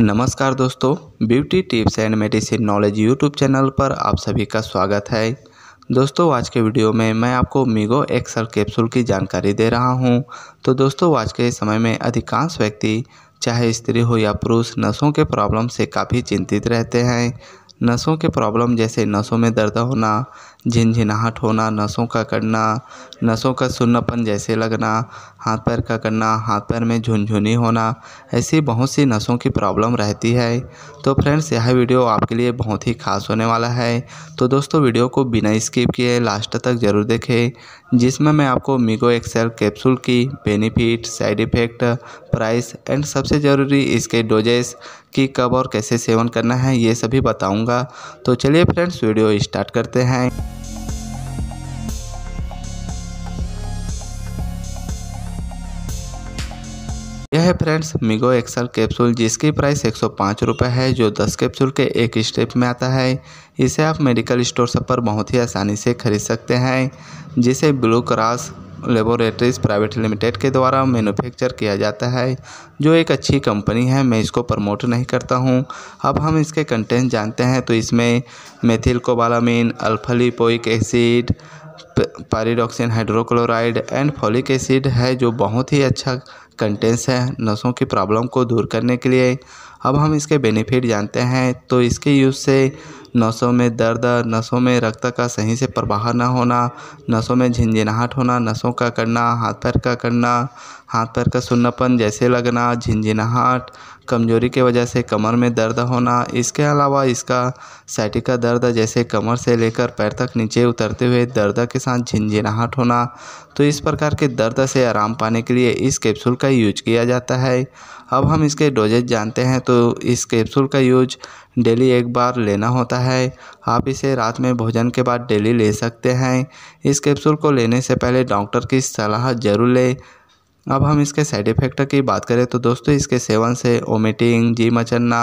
नमस्कार दोस्तों beauty tips and medicine knowledge YouTube channel पर आप सभी का स्वागत है दोस्तों आज के वीडियो में मैं आपको मीगो एक्सल कैप्सूल की जानकारी दे रहा हूं। तो दोस्तों आज के समय में अधिकांश व्यक्ति चाहे स्त्री हो या पुरुष नसों के प्रॉब्लम से काफ़ी चिंतित रहते हैं नसों के प्रॉब्लम जैसे नसों में दर्द होना झिनझिनाहट होना नसों का कटना नसों का सुन्नापन जैसे लगना हाथ पैर का कटना हाथ पैर में झुनझुनी होना ऐसी बहुत सी नसों की प्रॉब्लम रहती है तो फ्रेंड्स यह वीडियो आपके लिए बहुत ही खास होने वाला है तो दोस्तों वीडियो को बिना स्किप किए लास्ट तक ज़रूर देखें जिसमें मैं आपको मीगो एक्सेल कैप्सूल की benefit side effect price and सबसे ज़रूरी इसके डोजेस कि कब और कैसे सेवन करना है ये सभी बताऊँगा तो चलिए फ्रेंड्स वीडियो स्टार्ट करते हैं यह है फ्रेंड्स मिगो एक्सल कैप्सूल जिसकी प्राइस एक सौ है जो 10 कैप्सूल के एक स्टेप में आता है इसे आप मेडिकल स्टोर सब पर बहुत ही आसानी से खरीद सकते हैं जिसे blue cross laboratories private limited के द्वारा मैन्युफैक्चर किया जाता है जो एक अच्छी कंपनी है मैं इसको प्रमोट नहीं करता हूँ अब हम इसके कंटेंट जानते हैं तो इसमें methylcobalamin alpha lipoic acid pyridoxine hydrochloride and folic acid है जो बहुत ही अच्छा कंटेंट्स है नसों की प्रॉब्लम को दूर करने के लिए अब हम इसके बेनिफिट जानते हैं तो इसके यूज़ से नसों में दर्द नसों में रक्त का सही से प्रवाह न होना नसों में झनझनाहट होना नसों का करना हाथ पैर का करना हाथ पैर का सुन्नापन जैसे लगना झिनझिनाहट कमजोरी के वजह से कमर में दर्द होना इसके अलावा इसका सैटिका दर्द जैसे कमर से लेकर पैर तक नीचे उतरते हुए दर्द के साथ झिनझिनाहट होना तो इस प्रकार के दर्द से आराम पाने के लिए इस कैप्सूल का यूज किया जाता है अब हम इसके डोजेज जानते हैं तो इस कैप्सूल का यूज डेली एक बार लेना होता है आप इसे रात में भोजन के बाद डेली ले सकते हैं इस कैप्सूल को लेने से पहले डॉक्टर की सलाह ज़रूर लें अब हम इसके साइड इफ़ेक्ट की बात करें तो दोस्तों इसके सेवन से ओमिटिंग जी मचलना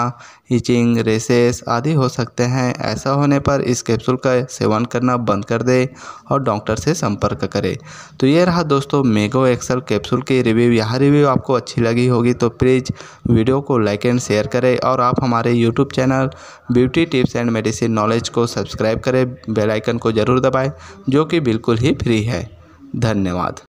इचिंग रेसेस आदि हो सकते हैं ऐसा होने पर इस कैप्सूल का सेवन करना बंद कर दें और डॉक्टर से संपर्क करें तो ये रहा दोस्तों मेगो एक्सल कैप्सूल की रिव्यू यह रिव्यू आपको अच्छी लगी होगी तो प्लीज़ वीडियो को लाइक एंड शेयर करें और आप हमारे YouTube channel beauty tips and medicine knowledge को सब्सक्राइब करें बेलाइकन को ज़रूर दबाएँ जो कि बिल्कुल ही फ्री है धन्यवाद